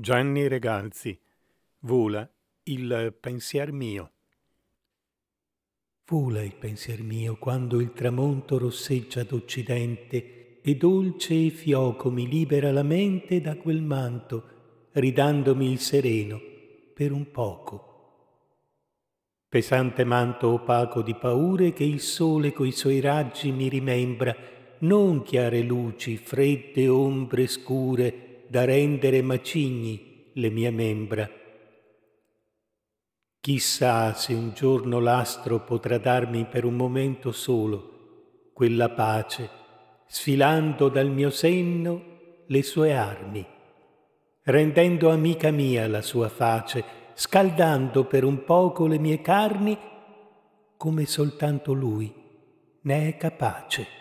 Gianni Regalzi Vola il pensier mio Vola il pensier mio quando il tramonto rosseggia d'occidente e dolce e fioco mi libera la mente da quel manto, ridandomi il sereno per un poco. Pesante manto opaco di paure che il sole coi suoi raggi mi rimembra, non chiare luci, fredde ombre scure, da rendere macigni le mie membra. Chissà se un giorno l'astro potrà darmi per un momento solo quella pace, sfilando dal mio senno le sue armi, rendendo amica mia la sua face, scaldando per un poco le mie carni, come soltanto lui ne è capace.